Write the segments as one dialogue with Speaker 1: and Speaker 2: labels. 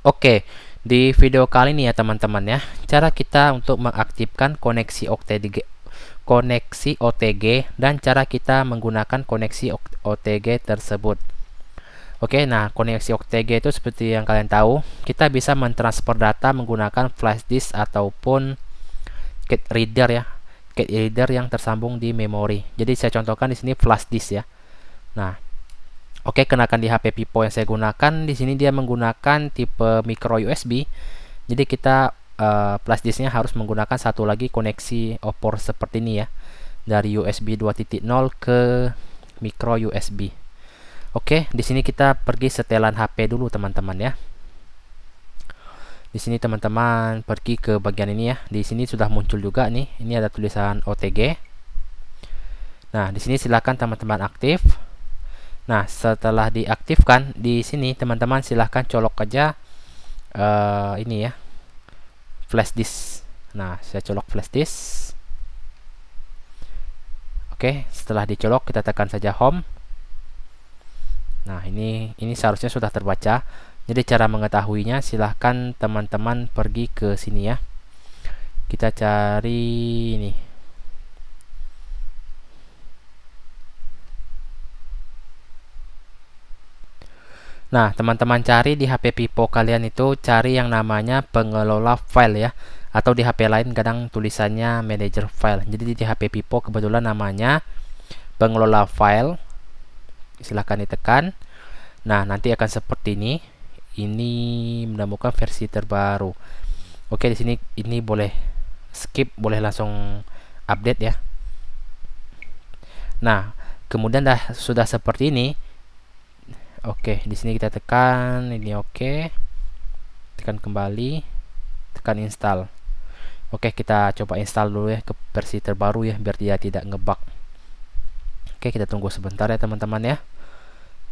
Speaker 1: Oke, di video kali ini ya teman-teman ya, cara kita untuk mengaktifkan koneksi OTG koneksi OTG dan cara kita menggunakan koneksi OTG tersebut. Oke, nah koneksi OTG itu seperti yang kalian tahu, kita bisa mentransfer data menggunakan flash disk ataupun cat reader ya, cat reader yang tersambung di memori. Jadi saya contohkan di sini flash disk ya. Nah, Oke, kenakan di HP Vivo yang saya gunakan. Di sini dia menggunakan tipe micro USB. Jadi kita plus eh, flash disknya harus menggunakan satu lagi koneksi opor seperti ini ya. Dari USB 2.0 ke micro USB. Oke, di sini kita pergi setelan HP dulu teman-teman ya. Di sini teman-teman pergi ke bagian ini ya. Di sini sudah muncul juga nih. Ini ada tulisan OTG. Nah, di sini silakan teman-teman aktif Nah, setelah diaktifkan di sini teman-teman silahkan colok aja uh, ini ya. Flash disk. Nah, saya colok flash disk. Oke, setelah dicolok kita tekan saja home. Nah, ini ini seharusnya sudah terbaca. Jadi cara mengetahuinya silahkan teman-teman pergi ke sini ya. Kita cari ini Nah, teman-teman cari di HP Pipo kalian itu cari yang namanya pengelola file ya atau di HP lain kadang tulisannya manager file. Jadi di HP Pipo kebetulan namanya pengelola file. Silahkan ditekan. Nah, nanti akan seperti ini. Ini menemukan versi terbaru. Oke, di sini ini boleh skip, boleh langsung update ya. Nah, kemudian dah sudah seperti ini Oke, di sini kita tekan ini oke. Tekan kembali, tekan install. Oke, kita coba install dulu ya ke versi terbaru ya biar dia tidak ngebug. Oke, kita tunggu sebentar ya teman-teman ya.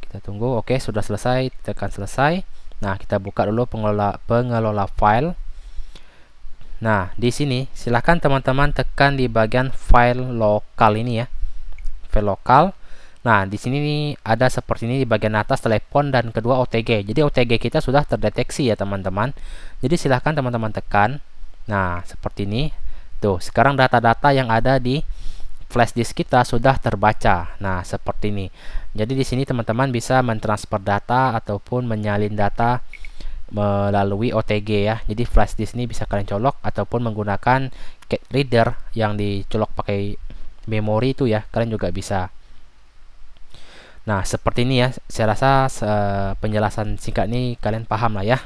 Speaker 1: Kita tunggu. Oke, sudah selesai, tekan selesai. Nah, kita buka dulu pengelola pengelola file. Nah, di sini silahkan teman-teman tekan di bagian file lokal ini ya. File lokal. Nah, di sini nih ada seperti ini di bagian atas telepon dan kedua OTG. Jadi OTG kita sudah terdeteksi ya teman-teman. Jadi silahkan teman-teman tekan. Nah, seperti ini. Tuh, sekarang data-data yang ada di flash disk kita sudah terbaca. Nah, seperti ini. Jadi di sini teman-teman bisa mentransfer data ataupun menyalin data melalui OTG ya. Jadi flash disk ini bisa kalian colok ataupun menggunakan cat reader yang dicolok pakai memori itu ya. Kalian juga bisa. Nah, seperti ini ya. Saya rasa uh, penjelasan singkat ini kalian paham lah ya.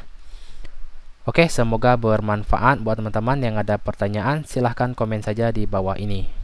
Speaker 1: Oke, semoga bermanfaat buat teman-teman yang ada pertanyaan. Silahkan komen saja di bawah ini.